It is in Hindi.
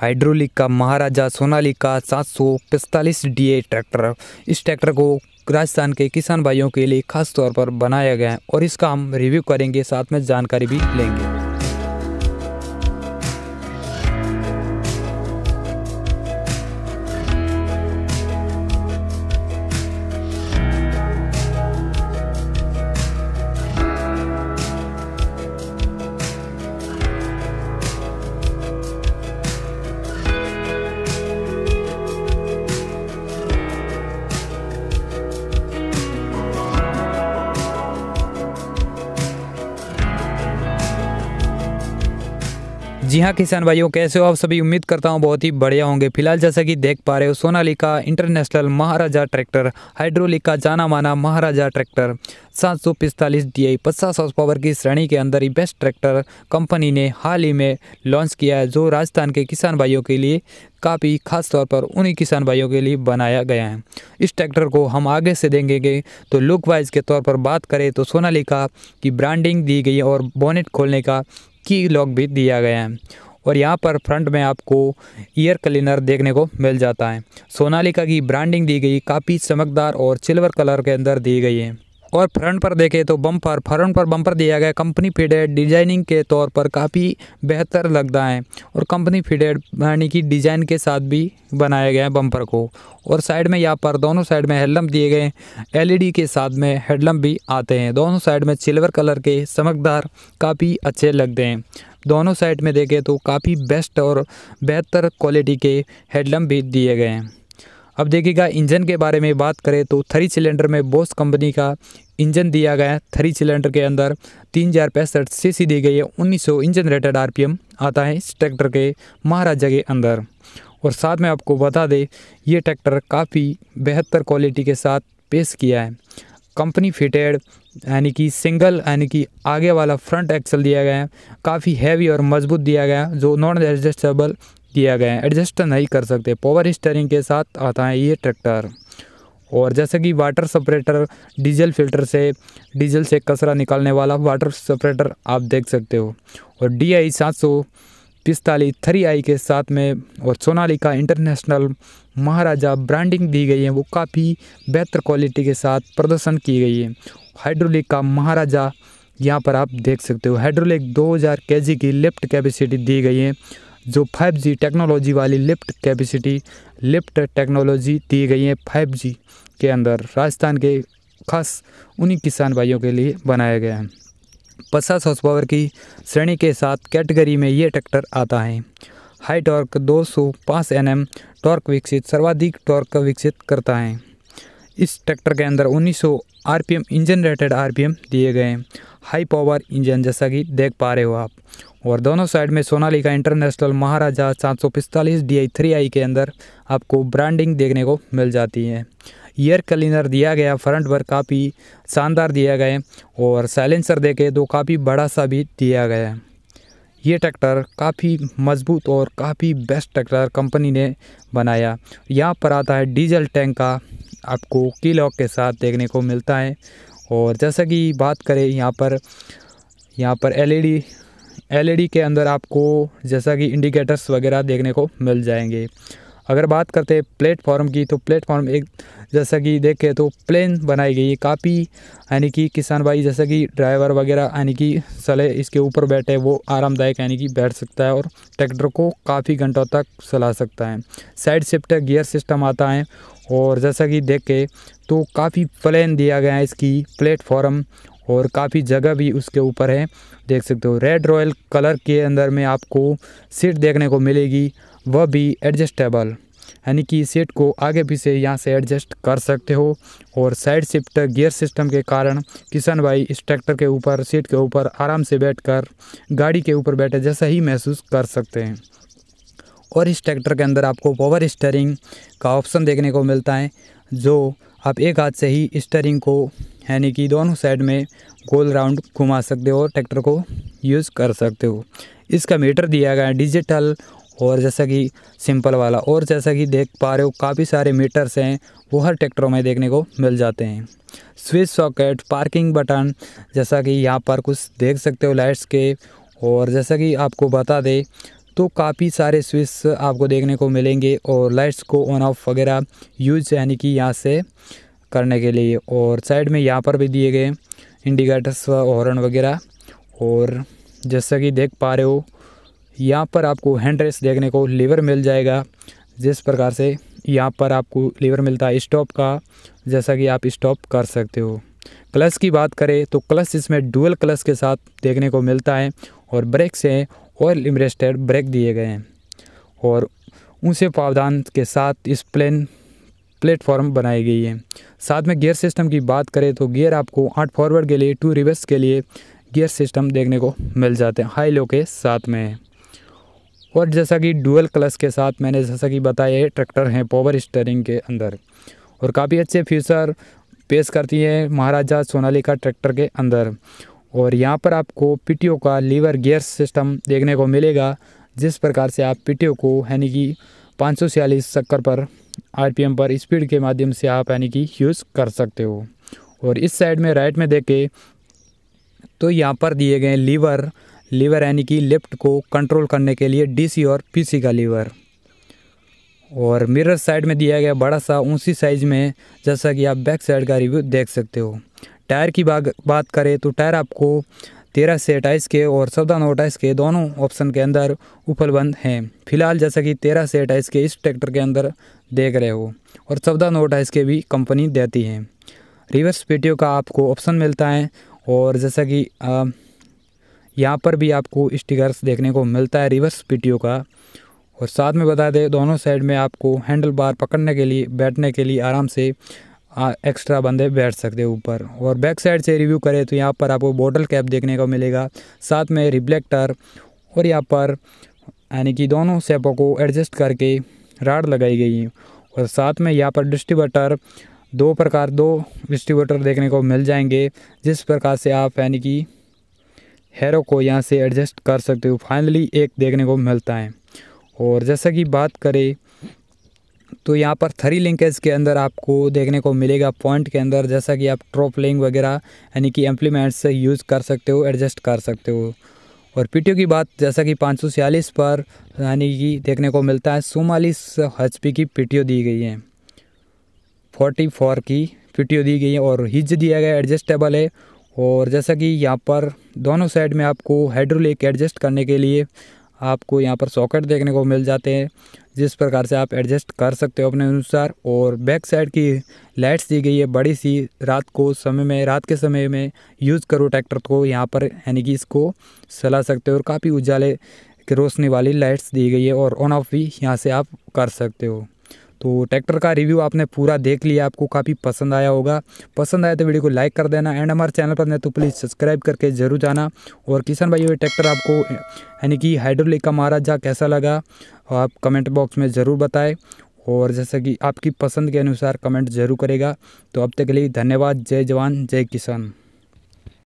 हाइड्रोलिक का महाराजा सोनाली का सात सौ पैंतालीस डी ट्रैक्टर इस ट्रैक्टर को राजस्थान के किसान भाइयों के लिए खास तौर पर बनाया गया है और इसका हम रिव्यू करेंगे साथ में जानकारी भी लेंगे जी हाँ किसान भाइयों कैसे हो आप सभी उम्मीद करता हूँ बहुत ही बढ़िया होंगे फिलहाल जैसा कि देख पा रहे हो Sonalika international Maharaja tractor hydraulic का जाना माना महाराजा ट्रैक्टर सात सौ पिस्तालीस डी आई पचास हाउस पावर की श्रेणी के अंदर ही बेस्ट ट्रैक्टर कंपनी ने हाल ही में लॉन्च किया है जो राजस्थान के किसान भाइयों के लिए काफ़ी खास तौर पर उन्हीं किसान भाइयों के लिए बनाया गया है इस ट्रैक्टर को हम आगे से देंगे तो लुक वाइज के तौर पर बात करें तो सोनालिका की ब्रांडिंग दी गई और बोनेट खोलने का की लॉक भी दिया गया है और यहाँ पर फ्रंट में आपको ईयर क्लीनर देखने को मिल जाता है सोनालिका की ब्रांडिंग दी गई काफ़ी चमकदार और सिल्वर कलर के अंदर दी गई है और फ्रंट पर देखें तो बम्पर फ्रंट पर बम्पर दिया गया कंपनी फिटेड डिजाइनिंग के तौर पर काफ़ी बेहतर लगता है और कंपनी फिटेड यानी कि डिज़ाइन के साथ भी बनाया गया है बम्पर को और साइड में यहाँ पर दोनों साइड में हेडलम्प दिए गए एलईडी के साथ में हेडलम्प भी आते हैं दोनों साइड में सिल्वर कलर के चमकदार काफ़ी अच्छे लगते हैं दोनों साइड में देखें तो काफ़ी बेस्ट और बेहतर क्वालिटी के हेडलम्प भी दिए गए हैं अब देखिएगा इंजन के बारे में बात करें तो थ्री सिलेंडर में बोस कंपनी का इंजन दिया गया है थ्री सिलेंडर के अंदर तीन हज़ार पैंसठ सी सी दी गई है उन्नीस सौ इंजन रेटेड एम आता है इस ट्रैक्टर के महाराजा के अंदर और साथ में आपको बता दें ये ट्रैक्टर काफ़ी बेहतर क्वालिटी के साथ पेश किया है कंपनी फिटेड यानी कि सिंगल यानी कि आगे वाला फ्रंट एक्सल दिया गया है काफ़ी हैवी और मजबूत दिया गया है जो नॉन एडजस्टेबल दिया गया है एडजस्ट नहीं कर सकते पावर स्टेयरिंग के साथ आता है ये ट्रैक्टर और जैसे कि वाटर सपरेटर डीजल फिल्टर से डीजल से कचरा निकालने वाला वाटर सपरेटर आप देख सकते हो और डी आई सात सौ पिस्तालीस थ्री आई के साथ में और सोनाली का इंटरनेशनल महाराजा ब्रांडिंग दी गई है वो काफ़ी बेहतर क्वालिटी के साथ प्रदर्शन की गई है हाइड्रोलिक का महाराजा यहाँ पर आप देख सकते हो हाइड्रोलिक दो हज़ार की लिफ्ट कैपेसिटी दी गई है जो 5G टेक्नोलॉजी वाली लिफ्ट कैपेसिटी लिफ्ट टेक्नोलॉजी दी गई है 5G के अंदर राजस्थान के खास उन्हीं किसान भाइयों के लिए बनाया गया है पचास हाउस पावर की श्रेणी के साथ कैटेगरी में ये ट्रैक्टर आता है हाई टॉर्क 205 सौ टॉर्क विकसित सर्वाधिक टॉर्क विकसित करता है इस ट्रैक्टर के अंदर 1900 एम इंजन रेटेड एम दिए गए हैं हाई पावर इंजन जैसा कि देख पा रहे हो आप और दोनों साइड में सोनाली का इंटरनेशनल महाराजा सात सौ पिस्तालीस डी आई थ्री आई के अंदर आपको ब्रांडिंग देखने को मिल जाती है ईयर क्लीनर दिया गया फ्रंट पर काफ़ी शानदार दिया गया और साइलेंसर देखे तो काफ़ी बड़ा सा भी दिया गया है ये ट्रैक्टर काफ़ी मजबूत और काफ़ी बेस्ट ट्रैक्टर कंपनी ने बनाया यहाँ पर आता है डीजल टैंक का आपको की लॉक के साथ देखने को मिलता है और जैसा कि बात करें यहाँ पर यहाँ पर एलईडी एलईडी के अंदर आपको जैसा कि इंडिकेटर्स वगैरह देखने को मिल जाएंगे अगर बात करते हैं प्लेटफॉर्म की तो प्लेटफॉर्म एक जैसा कि देखे तो प्लेन बनाई गई है काफ़ी यानी कि किसान भाई जैसा कि ड्राइवर वगैरह यानी कि सले इसके ऊपर बैठे वो आरामदायक यानी कि बैठ सकता है और ट्रैक्टर को काफ़ी घंटों तक चला सकता है साइड शिफ्ट गियर सिस्टम आता है और जैसा कि देखे तो काफ़ी प्लान दिया गया है इसकी प्लेटफॉर्म और काफ़ी जगह भी उसके ऊपर है देख सकते हो रेड रॉयल कलर के अंदर में आपको सीट देखने को मिलेगी वह भी एडजस्टेबल यानी कि सीट को आगे पीछे यहाँ से एडजस्ट कर सकते हो और साइड शिफ्ट गियर सिस्टम के कारण किशन भाई इस ट्रैक्टर के ऊपर सीट के ऊपर आराम से बैठकर गाड़ी के ऊपर बैठे जैसा ही महसूस कर सकते हैं और इस ट्रैक्टर के अंदर आपको पावर स्टेयरिंग का ऑप्शन देखने को मिलता है जो आप एक हाथ से ही स्टेयरिंग को यानी कि दोनों साइड में गोल राउंड घुमा सकते हो ट्रैक्टर को यूज़ कर सकते हो इसका मीटर दिया गया है डिजिटल और जैसा कि सिंपल वाला और जैसा कि देख पा रहे हो काफ़ी सारे मीटर्स हैं वो हर ट्रैक्टरों में देखने को मिल जाते हैं स्विच सॉकेट पार्किंग बटन जैसा कि यहाँ पर कुछ देख सकते हो लाइट्स के और जैसा कि आपको बता दें तो काफ़ी सारे स्विच आपको देखने को मिलेंगे और लाइट्स को ऑन ऑफ वगैरह यूज यानी कि यहाँ से करने के लिए और साइड में यहाँ पर भी दिए गए इंडिकेटर्स व हॉर्न वगैरह और जैसा कि देख पा रहे हो यहाँ पर आपको हैंड रेस देखने को लीवर मिल जाएगा जिस प्रकार से यहाँ पर आपको लीवर मिलता है स्टॉप का जैसा कि आप स्टॉप कर सकते हो क्लच की बात करें तो क्लच इसमें डुअल क्लच के साथ देखने को मिलता है और ब्रेक्स हैं ऑयल इमरेस्टेड ब्रेक दिए गए हैं और उनसे प्रावधान के साथ इस प्लेन प्लेटफॉर्म बनाई गई है साथ में गियर सिस्टम की बात करें तो गियर आपको आठ फॉरवर्ड के लिए टू रिवर्स के लिए गियर सिस्टम देखने को मिल जाते हैं हाई लो के साथ में और जैसा कि डुअल क्लस के साथ मैंने जैसा कि बताया ट्रैक्टर हैं पावर स्टेयरिंग के अंदर और काफ़ी अच्छे फीचर पेश करती है महाराजा सोनाली का ट्रैक्टर के अंदर और यहाँ पर आपको पीटीओ का लीवर गियर सिस्टम देखने को मिलेगा जिस प्रकार से आप पीटीओ को यानी कि पाँच सौ छियालीस चक्कर पर आरपीएम पर स्पीड के माध्यम से आप यानी कि यूज़ कर सकते हो और इस साइड में राइट में देखें तो यहाँ पर दिए गए लीवर लीवर यानी कि लेफ्ट को कंट्रोल करने के लिए डीसी और पीसी का लीवर और मिरर साइड में दिया गया बड़ा सा ऊँची साइज में जैसा कि आप बैक साइड का रिव्यू देख सकते हो टायर की बात करें तो टायर आपको तेरह से अट्ठाईस के और चौदह नौ अट्ठाईस के दोनों ऑप्शन के अंदर उपलब्ध हैं फिलहाल जैसा कि तेरह से अट्ठाईस के इस ट्रैक्टर के अंदर देख रहे हो और चौदह नौ अट्ठाईस के भी कंपनी देती है रिवर्स पीटीओ का आपको ऑप्शन मिलता है और जैसा कि यहाँ पर भी आपको स्टिकर्स देखने को मिलता है रिवर्स पीटीओ का और साथ में बता दें दोनों साइड में आपको हैंडल बार पकड़ने के लिए बैठने के लिए आराम से एक्स्ट्रा बंदे बैठ सकते हैं ऊपर और बैक साइड से रिव्यू करें तो यहाँ पर आपको बॉटल कैप देखने को मिलेगा साथ में रिफ्लेक्टर और यहाँ पर यानी कि दोनों सेपों को एडजस्ट करके राड लगाई गई है और साथ में यहाँ पर डिस्ट्रीब्यूटर दो प्रकार दो डिस्ट्रीब्यूटर देखने को मिल जाएंगे जिस प्रकार से आप यानी कि हेरो को यहाँ से एडजस्ट कर सकते हो फाइनली एक देखने को मिलता है और जैसा कि बात करें तो यहाँ पर थ्री लिंकेज के अंदर आपको देखने को मिलेगा पॉइंट के अंदर जैसा कि आप ट्रॉप लिंग वगैरह यानी कि एम्प्लीमेंट्स से यूज़ कर सकते हो एडजस्ट कर सकते हो और पीटीओ की बात जैसा कि पाँच पर यानी कि देखने को मिलता है सोमालीस एच की पीटीओ दी गई है 44 की पीटीओ दी गई है और हिज दिया गया एडजस्टेबल है और जैसा कि यहाँ पर दोनों साइड में आपको हाइड्रोलिक एडजस्ट करने के लिए आपको यहाँ पर सॉकेट देखने को मिल जाते हैं जिस प्रकार से आप एडजस्ट कर सकते हो अपने अनुसार और बैक साइड की लाइट्स दी गई है बड़ी सी रात को समय में रात के समय में यूज़ करो ट्रैक्टर को यहाँ पर यानी कि इसको चला सकते हो और काफ़ी उजाले की रोशनी वाली लाइट्स दी गई है और ऑन ऑफ भी यहाँ से आप कर सकते हो तो ट्रैक्टर का रिव्यू आपने पूरा देख लिया आपको काफ़ी पसंद आया होगा पसंद आया तो वीडियो को लाइक कर देना एंड हमारे चैनल पर नहीं तो प्लीज़ सब्सक्राइब करके ज़रूर जाना और किसान भाई ये ट्रैक्टर आपको यानी कि हाइड्रोलिक का महाराजा कैसा लगा आप कमेंट बॉक्स में ज़रूर बताए और जैसा कि आपकी पसंद के अनुसार कमेंट ज़रूर करेगा तो अब तक के लिए धन्यवाद जय जवान जय किसान